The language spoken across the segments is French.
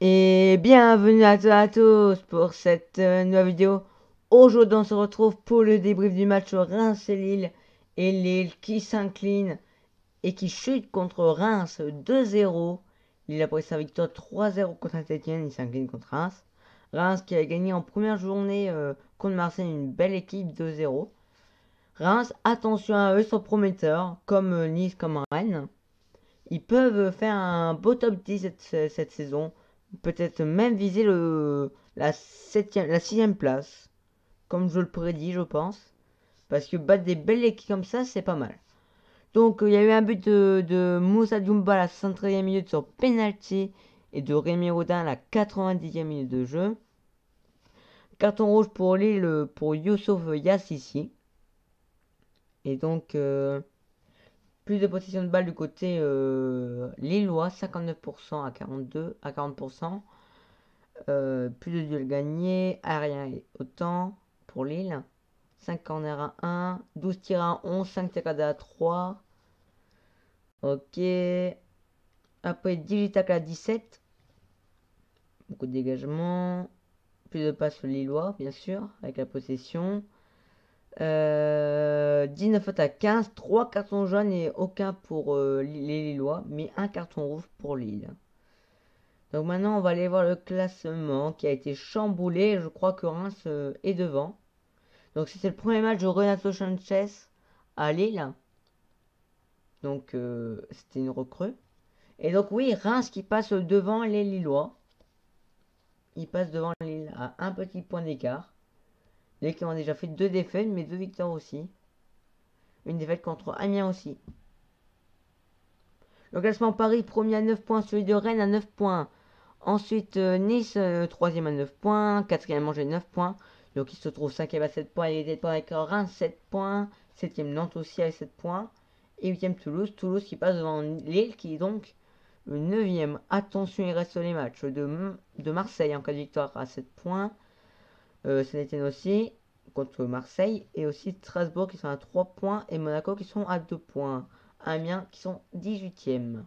Et bienvenue à tous, à tous pour cette euh, nouvelle vidéo. Aujourd'hui, on se retrouve pour le débrief du match Reims et Lille. Et Lille qui s'incline et qui chute contre Reims 2-0. Lille a pris sa victoire 3-0 contre Saint-Etienne, il s'incline contre Reims. Reims qui a gagné en première journée euh, contre Marseille une belle équipe 2-0. Reims, attention à eux, sont prometteurs, comme euh, Nice, comme Rennes. Ils peuvent faire un beau top 10 cette saison peut-être même viser le, la, septième, la sixième place, comme je le prédis, je pense. Parce que battre des belles équipes comme ça, c'est pas mal. Donc euh, il y a eu un but de, de Moussa Djumba à la 113e minute sur penalty et de Rémi Rodin à la 90e minute de jeu. Carton rouge pour Lille pour Youssouf ici Et donc euh, plus de possession de balle du côté euh, lillois, 59% à 42 à 40%. Euh, plus de duel gagné, aérien et autant pour Lille. 5 corner à 1, 12 tirs à 11, 5 à 3. Ok. Après 18 tacles à 17. Beaucoup de dégagement. Plus de passes lillois, bien sûr, avec la possession. 19 à 15, 3 cartons jaunes et aucun pour euh, les Lillois, mais un carton rouge pour Lille. Donc maintenant, on va aller voir le classement qui a été chamboulé. Je crois que Reims euh, est devant. Donc c'était le premier match de Renato Sanchez à Lille. Donc euh, c'était une recrue. Et donc oui, Reims qui passe devant les Lillois. Il passe devant Lille à un petit point d'écart. Les qui ont déjà fait deux défaites, mais deux victoires aussi. Une défaite contre Amiens aussi. Le classement Paris, premier à 9 points, celui de Rennes à 9 points. Ensuite, euh, Nice, euh, troisième à 9 points, quatrième manger 9 points. Donc il se trouve cinquième à 7 points, il est points avec Reims 7 points, septième Nantes aussi à 7 points. Et huitième Toulouse, Toulouse qui passe devant Lille qui est donc le neuvième. Attention, il reste les matchs de Marseille en cas de victoire à 7 points. Euh, saint aussi contre Marseille et aussi Strasbourg qui sont à 3 points et Monaco qui sont à 2 points. Amiens qui sont 18e.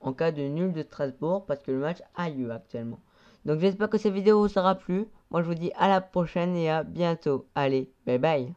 En cas de nul de Strasbourg parce que le match a lieu actuellement. Donc j'espère que cette vidéo vous aura plu. Moi je vous dis à la prochaine et à bientôt. Allez, bye bye.